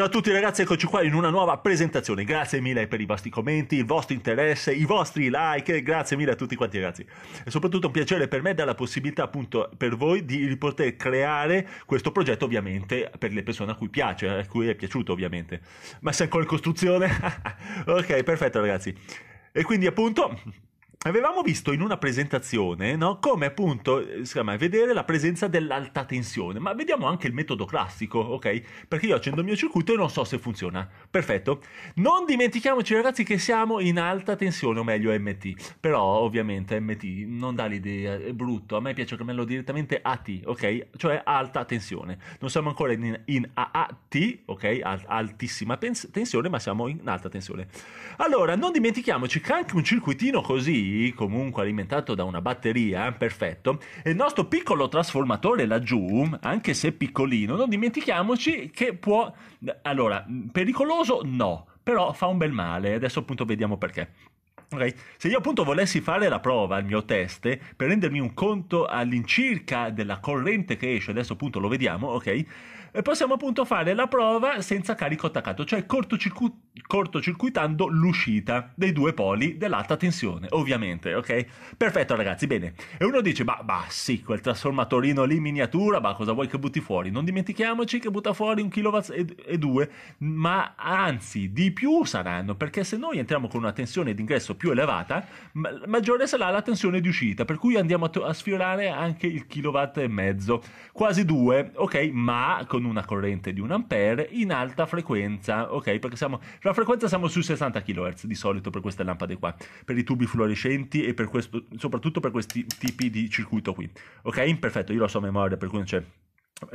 Ciao a tutti ragazzi, eccoci qua in una nuova presentazione. Grazie mille per i vostri commenti, il vostro interesse, i vostri like. Grazie mille a tutti quanti ragazzi. E soprattutto un piacere per me dare la possibilità appunto per voi di poter creare questo progetto ovviamente per le persone a cui piace, a cui è piaciuto ovviamente. Ma sei ancora in costruzione? ok, perfetto ragazzi. E quindi appunto avevamo visto in una presentazione no, come appunto eh, chiama, vedere la presenza dell'alta tensione, ma vediamo anche il metodo classico, ok? Perché io accendo il mio circuito e non so se funziona. Perfetto. Non dimentichiamoci ragazzi che siamo in alta tensione, o meglio MT, però ovviamente MT non dà l'idea, è brutto, a me piace chiamarlo direttamente AT, ok? Cioè alta tensione. Non siamo ancora in, in AAT, ok? Alt- altissima tensione, ma siamo in alta tensione. Allora, non dimentichiamoci che anche un circuitino così comunque alimentato da una batteria, perfetto, e il nostro piccolo trasformatore laggiù, anche se piccolino, non dimentichiamoci che può... Allora, pericoloso no, però fa un bel male, adesso appunto vediamo perché. Okay. Se io appunto volessi fare la prova, il mio test, per rendermi un conto all'incirca della corrente che esce, adesso appunto lo vediamo, ok? Possiamo appunto fare la prova senza carico attaccato, cioè cortocircu- cortocircuitando l'uscita dei due poli dell'alta tensione, ovviamente, ok? Perfetto ragazzi, bene. E uno dice, ma, ma sì, quel trasformatorino lì miniatura, ma cosa vuoi che butti fuori? Non dimentichiamoci che butta fuori un kW e, e due, ma anzi, di più saranno, perché se noi entriamo con una tensione d'ingresso più elevata, maggiore sarà la tensione di uscita, per cui andiamo a, to- a sfiorare anche il kilowatt e mezzo, quasi 2, ok, ma con una corrente di 1 ampere in alta frequenza, ok, perché siamo, la frequenza siamo sui 60 kHz di solito per queste lampade qua, per i tubi fluorescenti e per questo, soprattutto per questi tipi di circuito qui, ok, perfetto, io lo so a memoria, per cui non c'è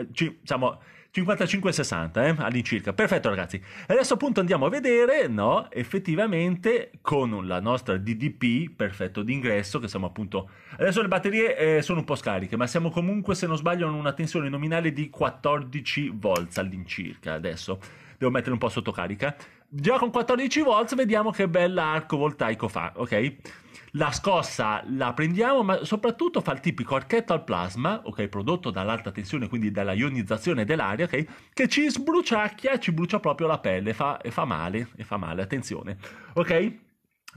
diciamo eh, 55-60 eh, all'incirca. Perfetto ragazzi. Adesso appunto andiamo a vedere, no, effettivamente con la nostra DDP, perfetto d'ingresso, che siamo appunto... Adesso le batterie eh, sono un po' scariche, ma siamo comunque, se non sbaglio, in una tensione nominale di 14 volts all'incirca adesso. Devo mettere un po' sotto carica. Già con 14 volts vediamo che bella arco voltaico fa, ok? La scossa la prendiamo, ma soprattutto fa il tipico archetto al plasma, ok, prodotto dall'alta tensione, quindi dalla ionizzazione dell'aria, ok, che ci sbruciacchia, ci brucia proprio la pelle, fa, e fa male, e fa male, attenzione, ok?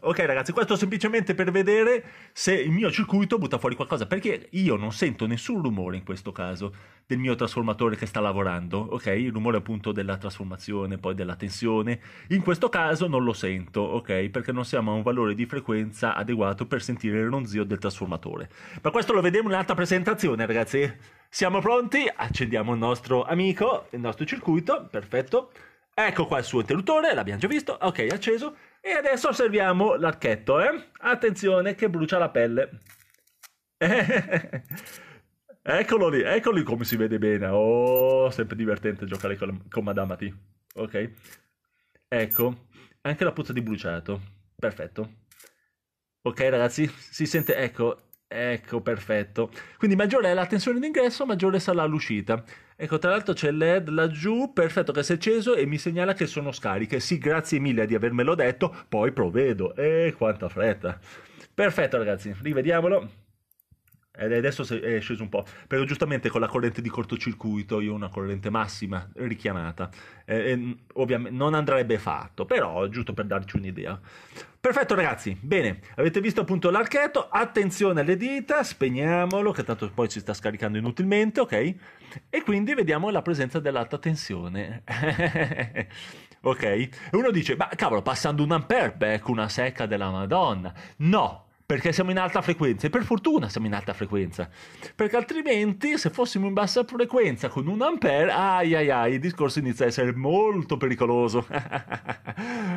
Ok ragazzi, questo semplicemente per vedere se il mio circuito butta fuori qualcosa, perché io non sento nessun rumore in questo caso del mio trasformatore che sta lavorando, ok? Il rumore appunto della trasformazione, poi della tensione, in questo caso non lo sento, ok? Perché non siamo a un valore di frequenza adeguato per sentire il ronzio del trasformatore. Ma questo lo vedremo in un'altra presentazione ragazzi. Siamo pronti? Accendiamo il nostro amico, il nostro circuito, perfetto. Ecco qua il suo interruttore, l'abbiamo già visto, ok, acceso. E adesso osserviamo l'archetto, eh? Attenzione che brucia la pelle. eccolo lì, eccolo lì come si vede bene. Oh, sempre divertente giocare con, con Madama T. Ok. Ecco, anche la puzza di bruciato. Perfetto. Ok ragazzi, si sente, ecco, Ecco, perfetto. Quindi maggiore è la tensione d'ingresso, maggiore sarà l'uscita. Ecco, tra l'altro c'è l'ed laggiù, perfetto che si è acceso e mi segnala che sono scariche. Sì, grazie mille di avermelo detto, poi provvedo. E quanta fretta. Perfetto ragazzi, rivediamolo ed adesso è sceso un po', però giustamente con la corrente di cortocircuito io ho una corrente massima richiamata, eh, ovviamente non andrebbe fatto, però giusto per darci un'idea. Perfetto ragazzi, bene, avete visto appunto l'archetto, attenzione alle dita, spegniamolo che tanto poi si sta scaricando inutilmente, ok? E quindi vediamo la presenza dell'alta tensione. ok? E uno dice, ma cavolo, passando un ampere, becco una secca della Madonna. No, perché siamo in alta frequenza e per fortuna siamo in alta frequenza, perché altrimenti se fossimo in bassa frequenza con un ampere, ai ai ai, il discorso inizia a essere molto pericoloso.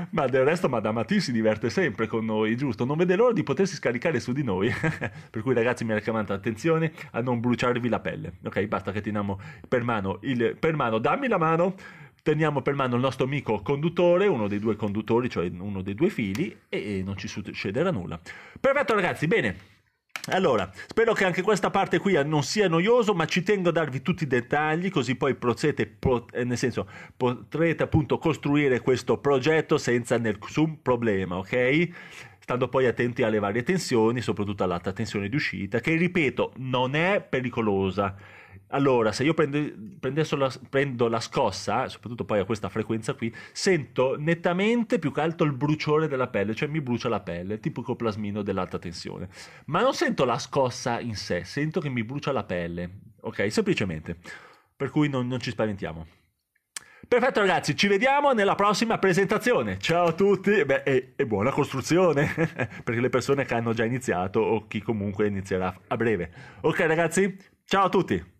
Ma del resto Madame T si diverte sempre con noi, giusto? Non vede l'ora di potersi scaricare su di noi. per cui ragazzi mi raccomando attenzione a non bruciarvi la pelle. Ok, basta che teniamo per mano il per mano, dammi la mano teniamo per mano il nostro amico conduttore, uno dei due conduttori, cioè uno dei due fili, e non ci succederà nulla. Perfetto ragazzi, bene. Allora, spero che anche questa parte qui non sia noioso, ma ci tengo a darvi tutti i dettagli, così poi potrete, eh, nel senso, potrete appunto costruire questo progetto senza nessun problema, ok? Stando poi attenti alle varie tensioni, soprattutto all'alta tensione di uscita, che ripeto, non è pericolosa allora, se io prende, la, prendo la scossa, soprattutto poi a questa frequenza qui, sento nettamente più che altro il bruciore della pelle, cioè mi brucia la pelle, tipo tipico plasmino dell'alta tensione. Ma non sento la scossa in sé, sento che mi brucia la pelle, ok? Semplicemente. Per cui non, non ci spaventiamo. Perfetto ragazzi, ci vediamo nella prossima presentazione. Ciao a tutti Beh, e, e buona costruzione per le persone che hanno già iniziato o chi comunque inizierà a breve. Ok ragazzi, ciao a tutti!